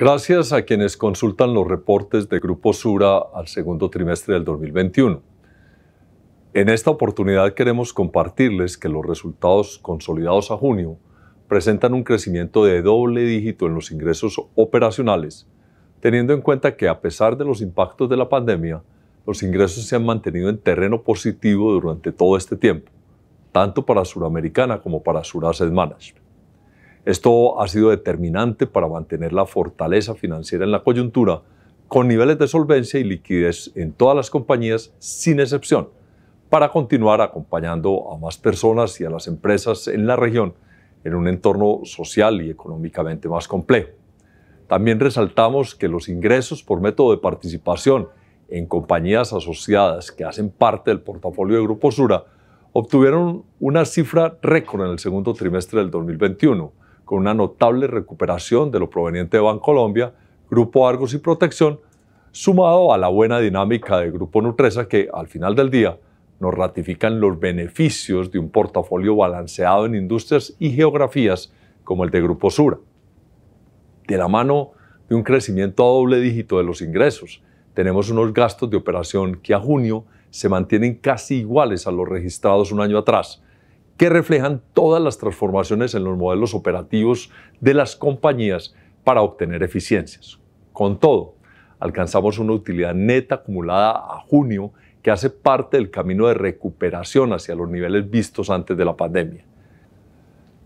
gracias a quienes consultan los reportes de Grupo Sura al segundo trimestre del 2021. En esta oportunidad queremos compartirles que los resultados consolidados a junio presentan un crecimiento de doble dígito en los ingresos operacionales, teniendo en cuenta que a pesar de los impactos de la pandemia, los ingresos se han mantenido en terreno positivo durante todo este tiempo, tanto para Suramericana como para Surasset Management. Esto ha sido determinante para mantener la fortaleza financiera en la coyuntura, con niveles de solvencia y liquidez en todas las compañías, sin excepción, para continuar acompañando a más personas y a las empresas en la región en un entorno social y económicamente más complejo. También resaltamos que los ingresos por método de participación en compañías asociadas que hacen parte del portafolio de Grupo Sura obtuvieron una cifra récord en el segundo trimestre del 2021, con una notable recuperación de lo proveniente de Bancolombia, Grupo Argos y Protección, sumado a la buena dinámica de Grupo Nutresa que al final del día nos ratifican los beneficios de un portafolio balanceado en industrias y geografías como el de Grupo Sura. De la mano de un crecimiento a doble dígito de los ingresos, tenemos unos gastos de operación que a junio se mantienen casi iguales a los registrados un año atrás, que reflejan todas las transformaciones en los modelos operativos de las compañías para obtener eficiencias. Con todo, alcanzamos una utilidad neta acumulada a junio que hace parte del camino de recuperación hacia los niveles vistos antes de la pandemia.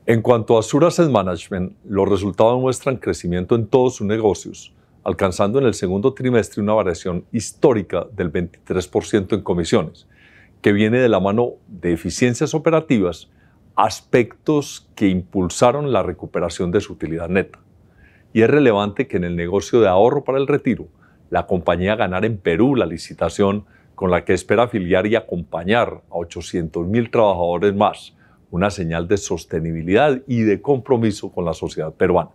En cuanto a Sur Asset Management, los resultados muestran crecimiento en todos sus negocios, alcanzando en el segundo trimestre una variación histórica del 23% en comisiones, que viene de la mano de eficiencias operativas, aspectos que impulsaron la recuperación de su utilidad neta. Y es relevante que en el negocio de ahorro para el retiro, la compañía ganara en Perú la licitación con la que espera afiliar y acompañar a 800.000 trabajadores más, una señal de sostenibilidad y de compromiso con la sociedad peruana.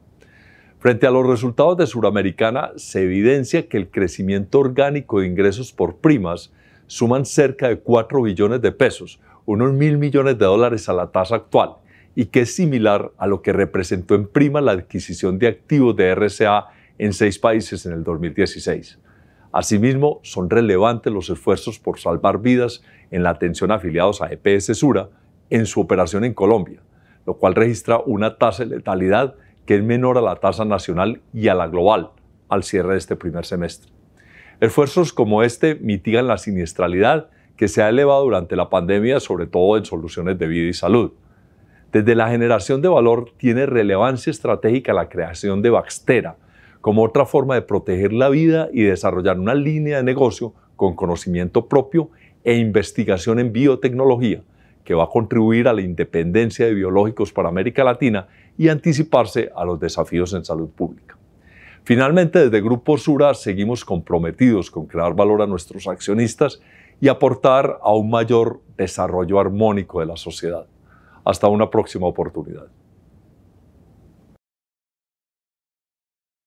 Frente a los resultados de Suramericana, se evidencia que el crecimiento orgánico de ingresos por primas suman cerca de 4 billones de pesos, unos mil millones de dólares a la tasa actual, y que es similar a lo que representó en prima la adquisición de activos de RCA en seis países en el 2016. Asimismo, son relevantes los esfuerzos por salvar vidas en la atención a afiliados a EPS Sura en su operación en Colombia, lo cual registra una tasa de letalidad que es menor a la tasa nacional y a la global al cierre de este primer semestre. Esfuerzos como este mitigan la siniestralidad que se ha elevado durante la pandemia, sobre todo en soluciones de vida y salud. Desde la generación de valor tiene relevancia estratégica la creación de Baxtera como otra forma de proteger la vida y desarrollar una línea de negocio con conocimiento propio e investigación en biotecnología que va a contribuir a la independencia de biológicos para América Latina y anticiparse a los desafíos en salud pública. Finalmente, desde Grupo Sura seguimos comprometidos con crear valor a nuestros accionistas y aportar a un mayor desarrollo armónico de la sociedad. Hasta una próxima oportunidad.